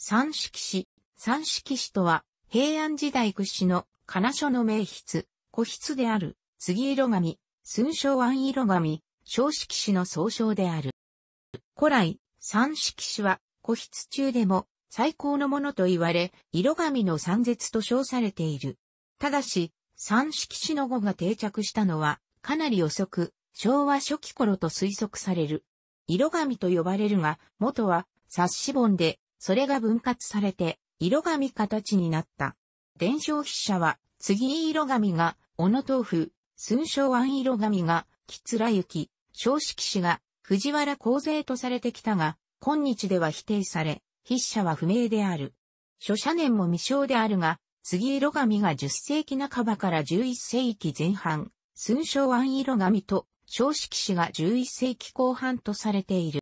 三色紙。三色紙とは、平安時代屈指の、金書の名筆、古筆である、杉色紙、寸章暗色紙、小色紙の総称である。古来、三色紙は、古筆中でも、最高のものと言われ、色紙の三絶と称されている。ただし、三色紙の語が定着したのは、かなり遅く、昭和初期頃と推測される。色紙と呼ばれるが、元は、冊子本で、それが分割されて、色紙形になった。伝承筆者は、次色紙が、小野豆腐、寸章庵色紙が、木貫之、正式氏が、藤原光勢とされてきたが、今日では否定され、筆者は不明である。諸者年も未詳であるが、次色紙が10世紀半ばから11世紀前半、寸章庵色紙と、正式氏が11世紀後半とされている。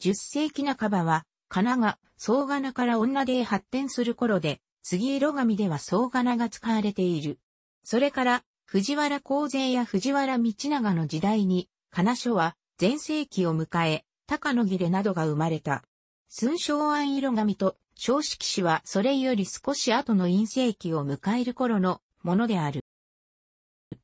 10世紀半ばは、かなが、総柄から女で発展する頃で、杉色紙では総柄が使われている。それから、藤原光勢や藤原道長の時代に、金書は全盛期を迎え、高野切れなどが生まれた。寸章安色紙と小式紙はそれより少し後の陰性期を迎える頃のものである。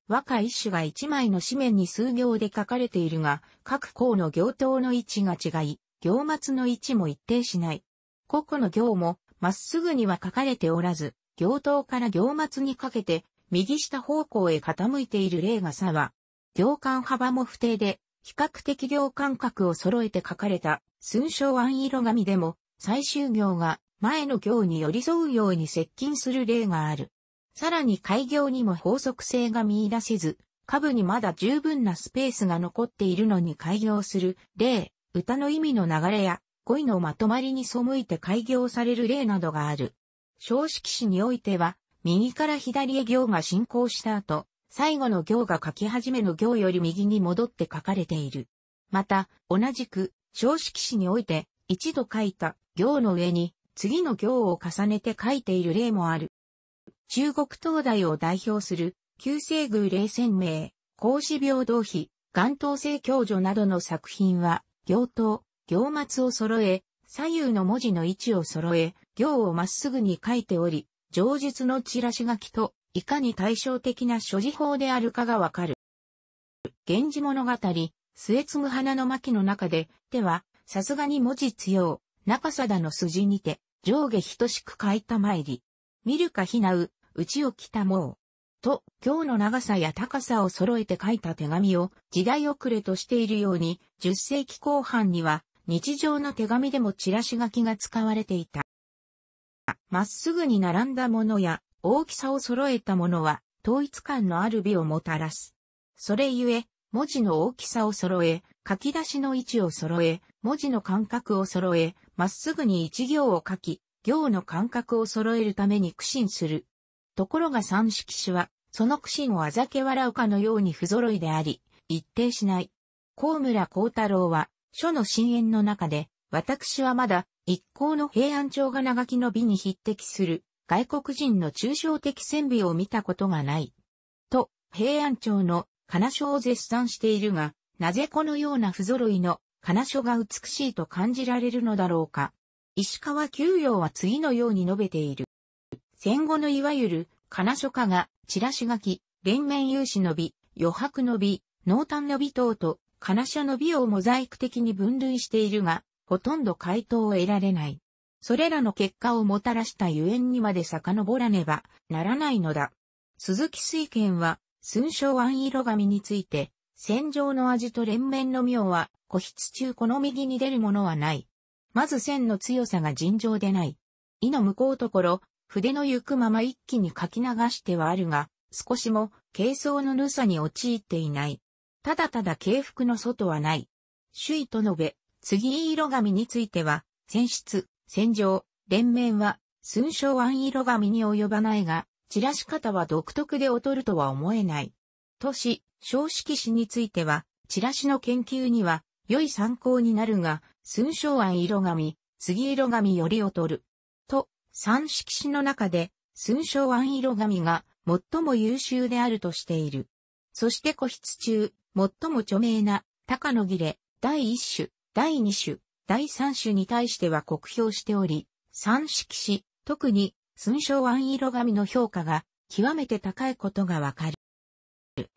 和歌一種が一枚の紙面に数行で書かれているが、各項の行頭の位置が違い、行末の位置も一定しない。個々の行も、まっすぐには書かれておらず、行頭から行末にかけて、右下方向へ傾いている例が差は、行間幅も不定で、比較的行間隔を揃えて書かれた、寸章暗色紙でも、最終行が前の行に寄り添うように接近する例がある。さらに開業にも法則性が見出せず、下部にまだ十分なスペースが残っているのに開業する例歌の意味の流れや語彙のまとまりに背いて改行される例などがある。正式詩においては、右から左へ行が進行した後、最後の行が書き始めの行より右に戻って書かれている。また、同じく、正式詩において、一度書いた行の上に、次の行を重ねて書いている例もある。中国東大を代表する、旧世宮霊仙明、孔子平等比、元東性教女などの作品は、行頭、行末を揃え、左右の文字の位置を揃え、行をまっすぐに書いており、上述のチラシ書きと、いかに対照的な所持法であるかがわかる。源氏物語、末継ぐ花の巻の中で、では、さすがに文字強、中貞の筋にて、上下等しく書いた参り。見るかひなう、内をきたもう。と、行の長さや高さを揃えて書いた手紙を時代遅れとしているように、10世紀後半には日常の手紙でもチラシ書きが使われていた。まっすぐに並んだものや大きさを揃えたものは統一感のある美をもたらす。それゆえ、文字の大きさを揃え、書き出しの位置を揃え、文字の間隔を揃え、まっすぐに一行を書き、行の間隔を揃えるために苦心する。ところが三色紙はその苦心をあざけ笑うかのように不揃いであり、一定しない。高村光太郎は、書の深淵の中で、私はまだ、一向の平安朝が長きの美に匹敵する、外国人の抽象的戦美を見たことがない。と、平安朝の金書を絶賛しているが、なぜこのような不揃いの金書が美しいと感じられるのだろうか。石川九陽は次のように述べている。戦後のいわゆる金書家が、チラシ書き、連綿有志の美、余白の美、濃淡の美等と、金書の美をモザイク的に分類しているが、ほとんど回答を得られない。それらの結果をもたらしたゆえんにまで遡らねばならないのだ。鈴木水賢は、寸章暗色紙について、戦場の味と連綿の妙は、古筆中この右に出るものはない。まず線の強さが尋常でない。意の向こうところ、筆の行くまま一気に書き流してはあるが、少しも軽装のぬさに陥っていない。ただただ軽服の外はない。首位と述べ、次色紙については、選出、戦場、連綿は、寸章案色紙に及ばないが、散らし方は独特で劣るとは思えない。都市、小式紙については、チラシの研究には、良い参考になるが、寸章案色紙、次色紙より劣る。三色紙の中で、寸章暗色紙が最も優秀であるとしている。そして古筆中、最も著名な、高野切れ、第一種、第二種、第三種に対しては酷評しており、三色紙、特に、寸章暗色紙の評価が極めて高いことがわかる。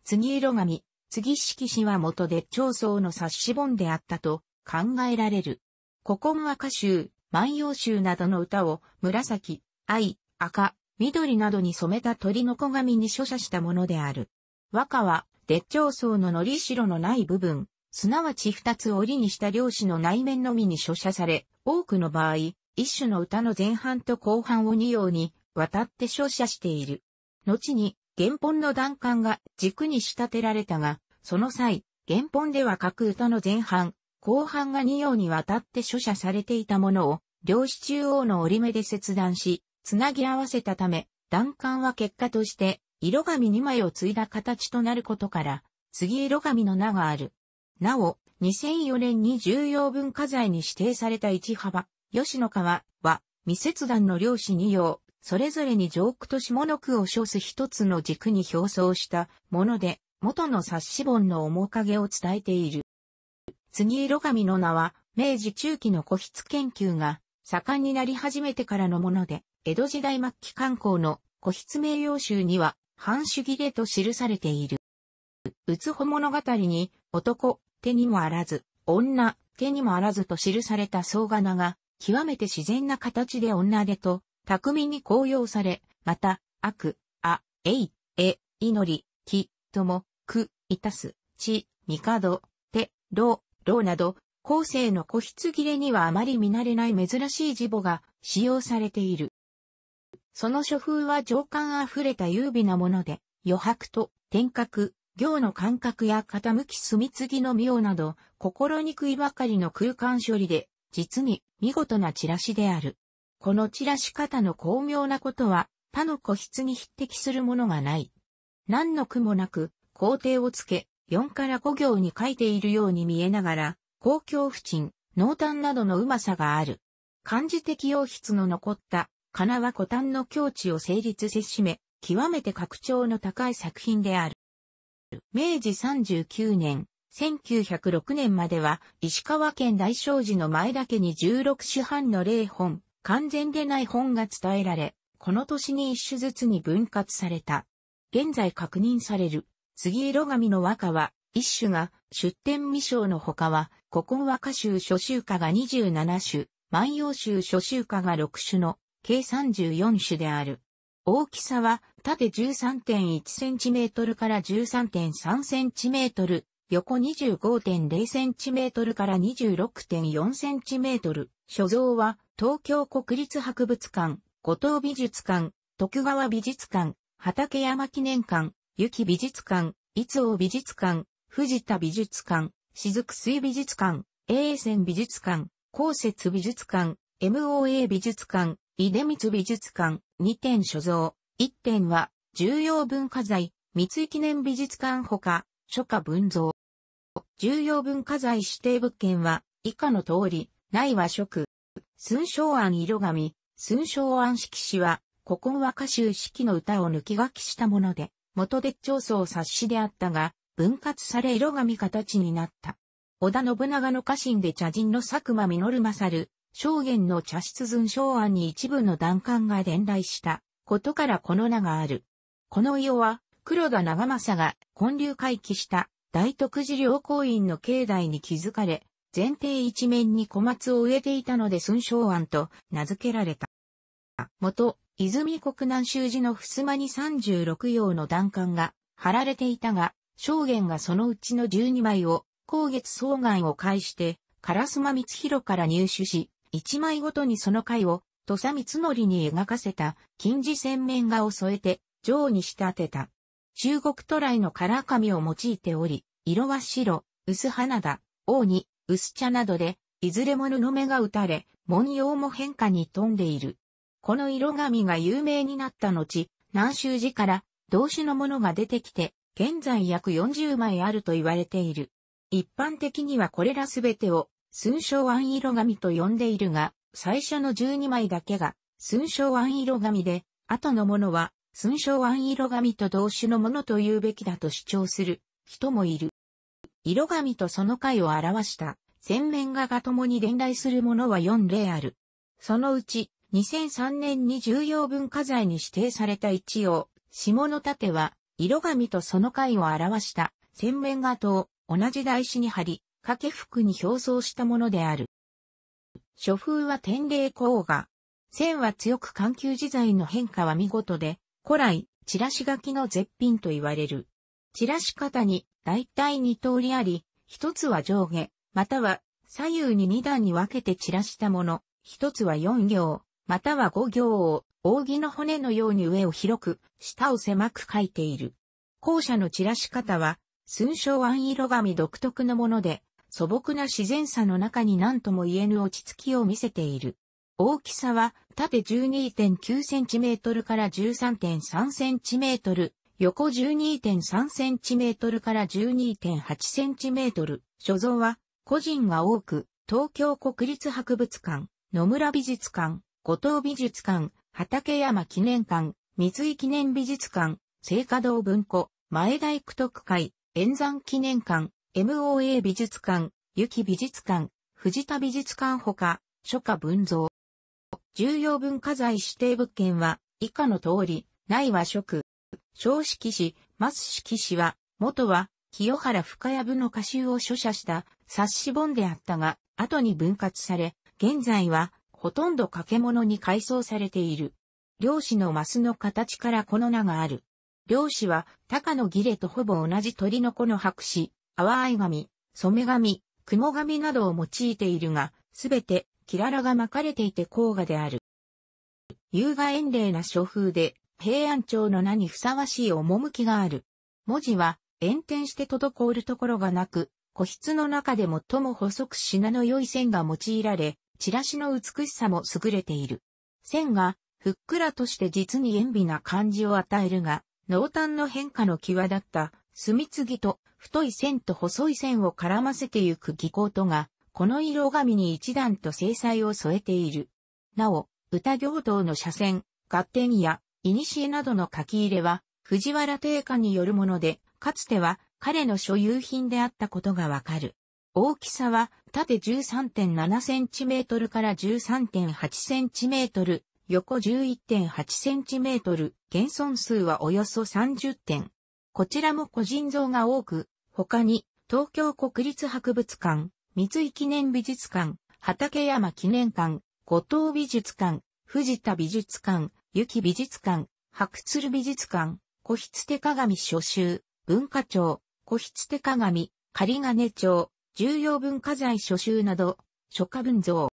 次色紙、次色紙は元で長宗の冊子本であったと考えられる。古今和歌集、万葉集などの歌を紫、藍、赤、緑などに染めた鳥の子紙に書写したものである。和歌は、鉄長層ののりしろのない部分、すなわち二つ折りにした漁師の内面のみに書写され、多くの場合、一種の歌の前半と後半を二様に渡って書写している。後に、原本の段間が軸に仕立てられたが、その際、原本では各歌の前半、後半が2行にわたって書写されていたものを、両子中央の折り目で切断し、つなぎ合わせたため、断管は結果として、色紙2枚を継いだ形となることから、次色紙の名がある。なお、2004年に重要文化財に指定された市幅、吉野川は、未切断の両子2行、それぞれに上句と下の句を称す一つの軸に表層したもので、元の冊子本の面影を伝えている。杉色紙の名は、明治中期の古筆研究が盛んになり始めてからのもので、江戸時代末期刊行の古筆名用集には、半主切れと記されている。うつほ物語に、男、手にもあらず、女、手にもあらずと記された総柄が、極めて自然な形で女手と、巧みに公用され、また、悪、あ、えい、え、祈り、き、とも、く、いたす、ち、みかど、て、ろ、銅など、後世の個室切れにはあまり見慣れない珍しい字母が使用されている。その書風は情感あふれた優美なもので、余白と点角、行の間隔や傾き墨継ぎの妙など、心にいばかりの空間処理で、実に見事なチラシである。このチラシ方の巧妙なことは、他の個室に匹敵するものがない。何の苦もなく、工程をつけ、4から5行に書いているように見えながら、公共不沈、濃淡などのうまさがある。漢字的用筆の残った、金は古典の境地を成立せしめ、極めて拡張の高い作品である。明治39年、1906年までは、石川県大正寺の前だけに16種半の0本、完全でない本が伝えられ、この年に一種ずつに分割された。現在確認される杉色紙の和歌は、一種が出典未章の他は、古今和歌集初集歌が27種、万葉集初集歌が6種の、計34種である。大きさは、縦 13.1cm から 13.3cm、横 25.0cm から 26.4cm、所蔵は、東京国立博物館、五島美術館、徳川美術館、畠山記念館、雪美術館、伊豆尾美術館、藤田美術館、雫水美術館、永泉美術館、公設美術館、MOA 美術館、出光美術館、2点所蔵、1点は、重要文化財、三井記念美術館ほか、初夏文蔵。重要文化財指定物件は、以下の通り、内和は食。寸章庵色紙、寸章庵色紙は、古今和歌集式の歌を抜き書きしたもので、元鉄長層冊子であったが、分割され色紙形になった。織田信長の家臣で茶人の佐久間実勝、証言の茶室寸章案に一部の段簡が伝来したことからこの名がある。この世は黒田長政が建立回帰した大徳寺良行院の境内に築かれ、前提一面に小松を植えていたので寸章案と名付けられた。元泉国南州寺の襖に36葉の弾冠が貼られていたが、証言がそのうちの12枚を、光月総願を介して、烏丸光弘から入手し、1枚ごとにその回を、土佐光則に描かせた、金字洗面画を添えて、上に仕立てた。中国渡来の唐紙を用いており、色は白、薄花だ、王に、薄茶などで、いずれも布目が打たれ、文様も変化に富んでいる。この色紙が有名になった後、南州寺から動詞のものが出てきて、現在約40枚あると言われている。一般的にはこれらすべてを、寸章案色紙と呼んでいるが、最初の12枚だけが、寸章案色紙で、後のものは、寸章案色紙と動詞のものと言うべきだと主張する人もいる。色紙とその回を表した、全面画が共に伝来するものは4例ある。そのうち、2003年に重要文化財に指定された一応、下の盾は、色紙とその貝を表した、洗面画と同じ台紙に貼り、掛け服に表層したものである。書風は天霊光画。線は強く緩急自在の変化は見事で、古来、チラシ書きの絶品と言われる。チラシ型に、大体二通りあり、一つは上下、または、左右に二段に分けて散らしたもの、一つは四行、または五行を、扇の骨のように上を広く、下を狭く書いている。校舎の散らし方は、寸章暗色紙独特のもので、素朴な自然さの中に何とも言えぬ落ち着きを見せている。大きさは、縦 12.9cm から 13.3cm、横 12.3cm から 12.8cm、所蔵は、個人が多く、東京国立博物館、野村美術館、五島美術館、畠山記念館、三井記念美術館、聖華堂文庫、前大工特会、円山記念館、MOA 美術館、雪美術館、藤田美術館ほか、書家文蔵。重要文化財指定物件は、以下の通り、ないは食。小式師、松式師は、元は、清原深谷部の歌集を著者した冊子本であったが、後に分割され、現在はほとんど掛物に改装されている。漁師のマスの形からこの名がある。漁師は、鷹のギレとほぼ同じ鳥の子の白紙、淡い紙、染め紙、雲紙などを用いているが、すべて、キララが巻かれていて甲賀である。優雅遠麗な書風で、平安町の名にふさわしい趣がある。文字は、炎天して滞るところがなく、個室の中で最も細く品の良い線が用いられ、チラシの美しさも優れている。線が、ふっくらとして実に塩美な感じを与えるが、濃淡の変化の際立った、墨継ぎと、太い線と細い線を絡ませてゆく技巧とが、この色紙に一段と精細を添えている。なお、歌行動の斜線、合点や、古などの書き入れは、藤原定家によるもので、かつては彼の所有品であったことがわかる。大きさは縦 13.7cm から 13.8cm、横 11.8cm、現存数はおよそ30点。こちらも個人像が多く、他に東京国立博物館、三井記念美術館、畠山記念館、五島美術館、藤田美術館、雪美術館、白鶴美術館、小筆手鏡初集、文化庁、小筆手鏡、仮金町、重要文化財書集など、書家文像。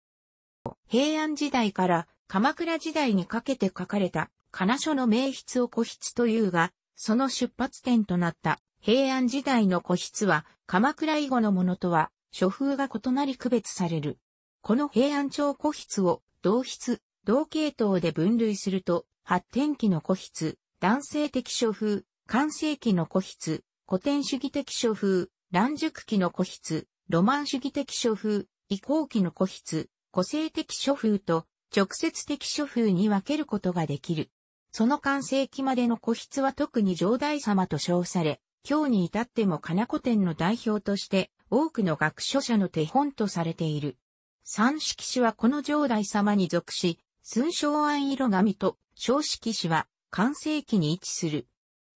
平安時代から鎌倉時代にかけて書かれた、金書の名筆を古筆というが、その出発点となった平安時代の古筆は、鎌倉以後のものとは、書風が異なり区別される。この平安朝古筆を、同筆、同系統で分類すると、発展期の古筆、男性的書風、完成期の古筆、古典主義的書風、乱熟期の個室、ロマン主義的書風、移行期の個室、個性的書風と直接的書風に分けることができる。その完成期までの個室は特に上代様と称され、今日に至っても金子店の代表として多くの学書者の手本とされている。三色紙はこの上代様に属し、寸章安色紙と小色紙は完成期に位置する。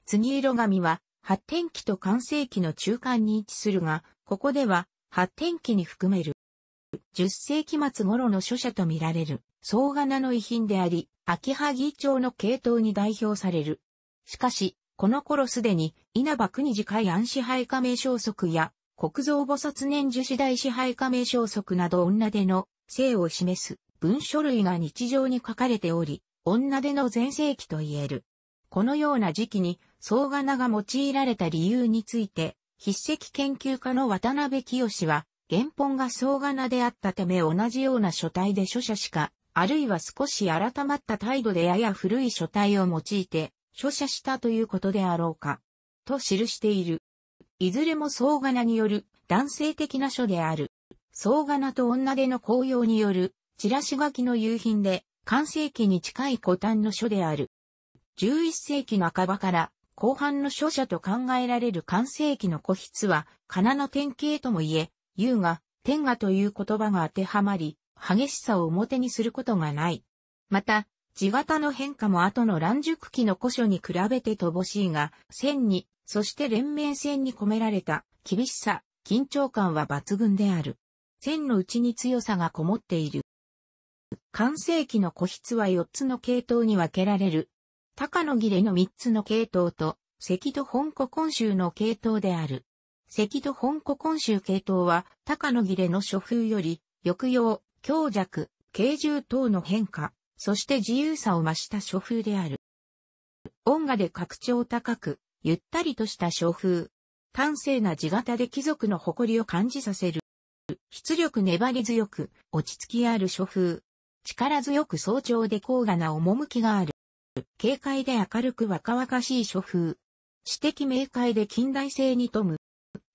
次色紙は発展期と完成期の中間に位置するが、ここでは発展期に含める。10世紀末頃の書写とみられる総柄の遺品であり、秋葉議長の系統に代表される。しかし、この頃すでに稲葉国次海安支配加盟消息や国蔵菩薩年樹次大支配加盟消息など女手の性を示す文書類が日常に書かれており、女手の前世紀と言える。このような時期に総仮名が用いられた理由について、筆跡研究家の渡辺清は、原本が総仮名であったため同じような書体で書写しか、あるいは少し改まった態度でやや古い書体を用いて、書写したということであろうか、と記している。いずれも総仮名による男性的な書である。総仮名と女での紅葉による、チラシ書きの夕品で、完成期に近い古典の書である。11世紀半ばから後半の書写と考えられる完成期の古筆は、仮名の典型とも言え、優雅、天下という言葉が当てはまり、激しさを表にすることがない。また、字型の変化も後の乱熟期の古書に比べて乏しいが、線に、そして連綿線に込められた厳しさ、緊張感は抜群である。線のうちに強さがこもっている。完成期の古筆は4つの系統に分けられる。高野切れの3つの系統と、赤土本古今州の系統である。赤土本古今州系統は、高野切れの初風より、抑揚、強弱、軽重等の変化、そして自由さを増した初風である。音画で拡張高く、ゆったりとした初風。端正な地型で貴族の誇りを感じさせる。出力粘り強く、落ち着きある初風。力強く早朝で高雅な趣がある。軽快で明るく若々しい書風。詩的明快で近代性に富む。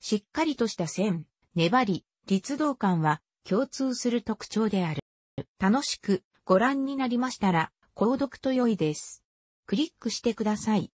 しっかりとした線、粘り、律動感は共通する特徴である。楽しくご覧になりましたら、購読と良いです。クリックしてください。